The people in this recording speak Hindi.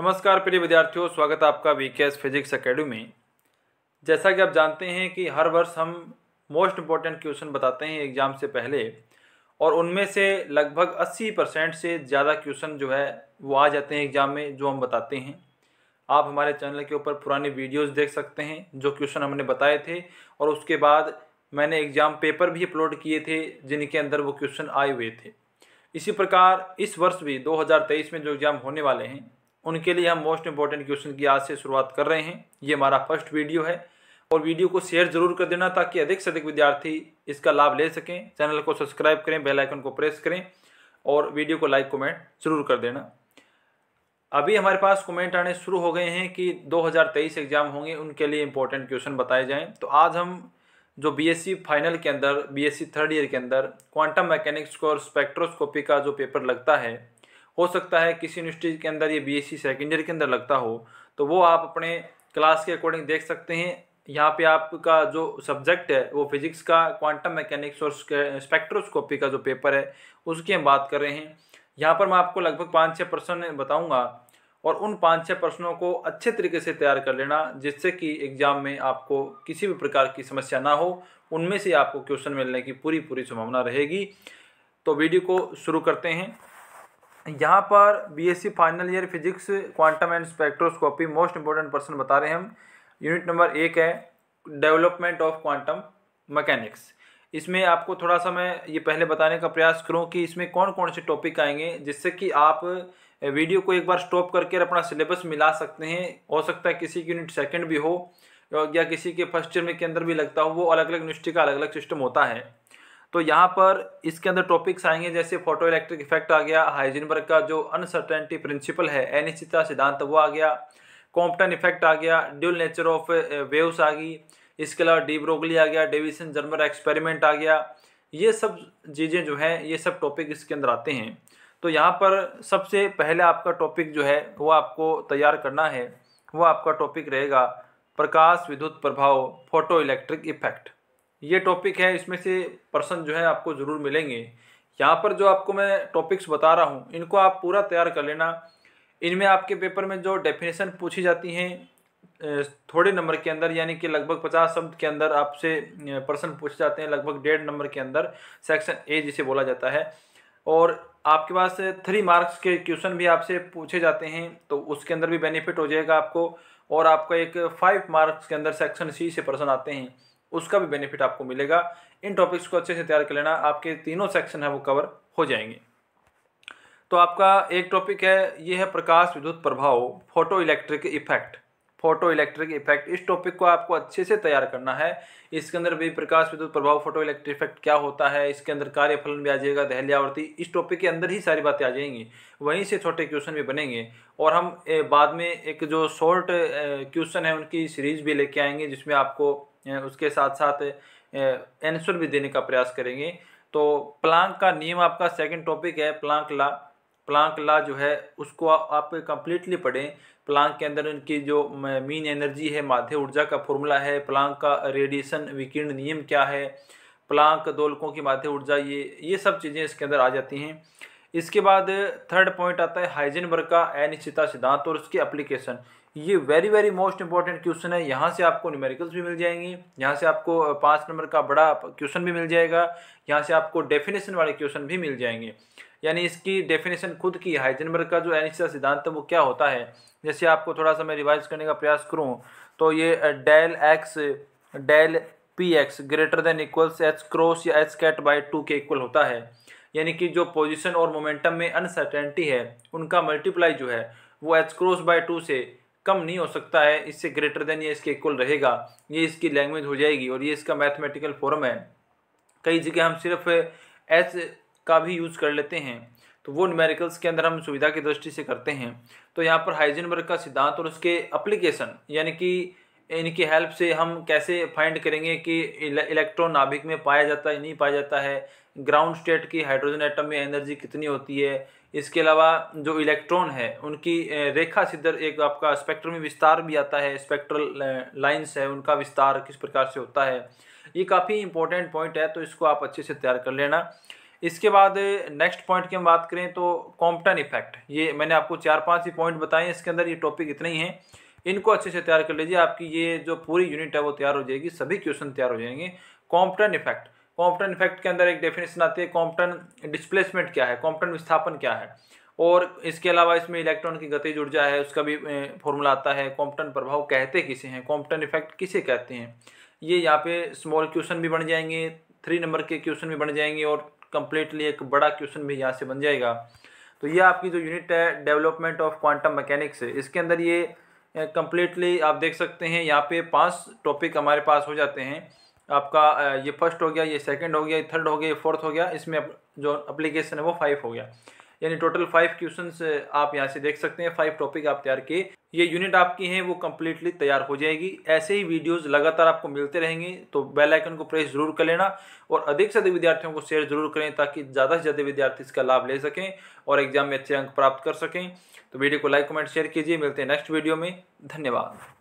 नमस्कार प्रिय विद्यार्थियों स्वागत है आपका वी के एस फिजिक्स अकेडमी में जैसा कि आप जानते हैं कि हर वर्ष हम मोस्ट इम्पॉर्टेंट क्वेश्चन बताते हैं एग्ज़ाम से पहले और उनमें से लगभग 80 परसेंट से ज़्यादा क्वेश्चन जो है वो आ जाते हैं एग्ज़ाम में जो हम बताते हैं आप हमारे चैनल के ऊपर पुराने वीडियोज़ देख सकते हैं जो क्वेश्चन हमने बताए थे और उसके बाद मैंने एग्ज़ाम पेपर भी अपलोड किए थे जिनके अंदर वो क्वेश्चन आए हुए थे इसी प्रकार इस वर्ष भी 2023 में जो एग्ज़ाम होने वाले हैं उनके लिए हम मोस्ट इंपॉर्टेंट क्वेश्चन की आज से शुरुआत कर रहे हैं ये हमारा फर्स्ट वीडियो है और वीडियो को शेयर जरूर कर देना ताकि अधिक से अधिक विद्यार्थी इसका लाभ ले सकें चैनल को सब्सक्राइब करें बेल आइकन को प्रेस करें और वीडियो को लाइक कमेंट जरूर कर देना अभी हमारे पास कमेंट आने शुरू हो गए हैं कि 2023 एग्जाम होंगे उनके लिए इंपॉर्टेंट क्वेश्चन बताए जाएं तो आज हम जो बीएससी फाइनल के अंदर बीएससी थर्ड ईयर के अंदर क्वांटम मैकेनिक्स को और स्पेक्ट्रोस्कोपी का जो पेपर लगता है हो सकता है किसी यूनिवर्सिटी के अंदर ये बी एस सेकेंड ईयर के अंदर लगता हो तो वो आप अपने क्लास के अकॉर्डिंग देख सकते हैं यहाँ पे आपका जो सब्जेक्ट है वो फिजिक्स का क्वांटम मैकेनिक्स और स्पेक्ट्रोस्कोपी का जो पेपर है उसकी हम बात कर रहे हैं यहाँ पर मैं आपको लगभग पाँच छः प्रश्न बताऊँगा और उन पाँच छः प्रश्नों को अच्छे तरीके से तैयार कर लेना जिससे कि एग्ज़ाम में आपको किसी भी प्रकार की समस्या ना हो उनमें से आपको क्वेश्चन मिलने की पूरी पूरी संभावना रहेगी तो वीडियो को शुरू करते हैं यहाँ पर BSc final year physics quantum and spectroscopy most important person बता रहे हैं हम यूनिट नंबर एक है डेवलपमेंट ऑफ क्वांटम मैकेनिक्स इसमें आपको थोड़ा सा मैं ये पहले बताने का प्रयास करूँ कि इसमें कौन कौन से टॉपिक आएंगे जिससे कि आप वीडियो को एक बार स्टॉप करके अपना सिलेबस मिला सकते हैं हो सकता है किसी की यूनिट सेकेंड भी हो या किसी के फर्स्ट ईयर में के अंदर भी लगता हो वो अलग अलग यूनिवर्सिटी का अलग अलग सिस्टम होता है तो यहाँ पर इसके अंदर टॉपिक्स आएंगे जैसे फोटो इलेक्ट्रिक इफेक्ट आ गया वर्ग का जो अनसर्टेनिटी प्रिंसिपल है अनिश्चितता सिद्धांत वो आ गया कॉम्पटन इफेक्ट आ गया ड्यूल नेचर ऑफ वेव्स आ गई इसके अलावा डीब्रोगली आ गया डेविसन जर्मर एक्सपेरिमेंट आ गया ये सब चीज़ें जो हैं ये सब टॉपिक इसके अंदर आते हैं तो यहाँ पर सबसे पहले आपका टॉपिक जो है वो आपको तैयार करना है वो आपका टॉपिक रहेगा प्रकाश विद्युत प्रभाव फोटो इलेक्ट्रिक इफेक्ट ये टॉपिक है इसमें से पर्सन जो है आपको ज़रूर मिलेंगे यहाँ पर जो आपको मैं टॉपिक्स बता रहा हूँ इनको आप पूरा तैयार कर लेना इनमें आपके पेपर में जो डेफिनेशन पूछी जाती हैं थोड़े नंबर के अंदर यानी कि लगभग पचास शब्द के अंदर आपसे पर्सन पूछे जाते हैं लगभग डेढ़ नंबर के अंदर सेक्शन ए जिसे बोला जाता है और आपके पास थ्री मार्क्स के क्वेश्चन भी आपसे पूछे जाते हैं तो उसके अंदर भी बेनिफिट हो जाएगा आपको और आपका एक फाइव मार्क्स के अंदर सेक्शन सी से पर्सन आते हैं उसका भी बेनिफिट आपको मिलेगा इन टॉपिक्स को अच्छे से तैयार कर लेना आपके तीनों सेक्शन है वो कवर हो जाएंगे तो आपका एक टॉपिक है ये है प्रकाश विद्युत प्रभाव photoelectric effect photoelectric effect इस टॉपिक को आपको अच्छे से तैयार करना है इसके अंदर भी प्रकाश विद्युत प्रभाव फोटो इलेक्ट्रिक इफेक्ट क्या होता है इसके अंदर कार्यफलन भी आ जाएगा दहलियावर्ती इस टॉपिक के अंदर ही सारी बातें आ जाएंगी वहीं से छोटे क्वेश्चन भी बनेंगे और हम बाद में एक जो शॉर्ट क्वेश्चन है उनकी सीरीज भी लेके आएंगे जिसमें आपको उसके साथ साथ एंसर भी देने का प्रयास करेंगे तो प्लांक का नियम आपका सेकंड टॉपिक है प्लांक ला प्लांक ला जो है उसको आप कंप्लीटली पढ़ें प्लांक के अंदर उनकी जो मीन एनर्जी है माध्य ऊर्जा का फॉर्मूला है प्लांक का रेडिएशन विकिरण नियम क्या है प्लांक दोलकों की माध्य ऊर्जा ये ये सब चीज़ें इसके अंदर आ जाती हैं इसके बाद थर्ड पॉइंट आता है हाइजेनबर्ग का अनिश्चितता सिद्धांत और उसकी अप्लीकेशन ये very very most important question है यहाँ से आपको न्यूमेरिकल्स भी मिल जाएंगी यहाँ से आपको पाँच नंबर का बड़ा क्वेश्चन भी मिल जाएगा यहाँ से आपको डेफिनेशन वाले क्वेश्चन भी मिल जाएंगे यानी इसकी डेफिनेशन खुद की हाइजेनबर्ग का जो अनिश्चितता सिद्धांत है वो क्या होता है जैसे आपको थोड़ा सा मैं रिवाइज करने का प्रयास करूँ तो ये del x del p x greater than equals h cross या एच कैट बाई टू के इक्वल होता है यानी कि जो पोजिशन और मोमेंटम में अनसर्टेनिटी है उनका मल्टीप्लाई जो है वो एच क्रॉस बाय टू से कम नहीं हो सकता है इससे ग्रेटर देन ये इसके इक्वल रहेगा ये इसकी लैंग्वेज हो जाएगी और ये इसका मैथमेटिकल फॉर्म है कई जगह हम सिर्फ एच का भी यूज़ कर लेते हैं तो वो न्यूमेरिकल्स के अंदर हम सुविधा की दृष्टि से करते हैं तो यहाँ पर वर्ग का सिद्धांत और उसके अप्लीकेशन यानी कि इनकी हेल्प से हम कैसे फाइंड करेंगे कि इलेक्ट्रॉन नाभिक में पाया जाता है नहीं पाया जाता है ग्राउंड स्टेट की हाइड्रोजन एटम में एनर्जी कितनी होती है इसके अलावा जो इलेक्ट्रॉन है उनकी रेखा सिद्धर एक आपका स्पेक्ट्रम में विस्तार भी आता है स्पेक्ट्रल लाइंस है उनका विस्तार किस प्रकार से होता है ये काफ़ी इंपॉर्टेंट पॉइंट है तो इसको आप अच्छे से तैयार कर लेना इसके बाद नेक्स्ट पॉइंट की हम बात करें तो कॉम्पटन इफेक्ट ये मैंने आपको चार पांच ही पॉइंट बताए इसके अंदर ये टॉपिक इतने ही हैं इनको अच्छे से तैयार कर लीजिए आपकी ये जो पूरी यूनिट है वो तैयार हो जाएगी सभी क्वेश्चन तैयार हो जाएंगे कॉम्पटन इफेक्ट कॉम्पटन इफेक्ट के अंदर एक डेफिनेशन आती है कॉम्पटन डिस्प्लेसमेंट क्या है कॉम्पटन विस्थापन क्या है और इसके अलावा इसमें इलेक्ट्रॉन की गतिज ऊर्जा है उसका भी फॉर्मूला आता है कॉम्पटन प्रभाव कहते किसे हैं कॉम्पटन इफेक्ट किसे कहते हैं ये यहाँ पे स्मॉल क्वेश्चन भी बन जाएंगे थ्री नंबर के क्वेश्चन भी बन जाएंगे और कम्प्लीटली एक बड़ा क्वेश्चन भी यहाँ से बन जाएगा तो ये आपकी जो यूनिट है डेवलपमेंट ऑफ क्वांटम मैकेनिक्स है इसके अंदर ये कम्प्लीटली आप देख सकते हैं यहाँ पे पांच टॉपिक हमारे पास हो जाते हैं आपका ये फर्स्ट हो गया ये सेकंड हो गया ये थर्ड हो गया ये फोर्थ हो गया इसमें जो अप्लीकेशन है वो फाइव हो गया यानी टोटल फाइव क्वेश्चन आप यहाँ से देख सकते हैं फाइव टॉपिक आप तैयार किए ये यूनिट आपकी हैं वो कम्प्लीटली तैयार हो जाएगी ऐसे ही वीडियोस लगातार आपको मिलते रहेंगे तो बेल आइकन को प्रेस जरूर कर लेना और अधिक से अधिक विद्यार्थियों को शेयर जरूर करें ताकि ज़्यादा से ज़्यादा विद्यार्थी इसका लाभ ले सकें और एग्जाम में अच्छे अंक प्राप्त कर सकें तो वीडियो को लाइक कमेंट शेयर कीजिए मिलते हैं नेक्स्ट वीडियो में धन्यवाद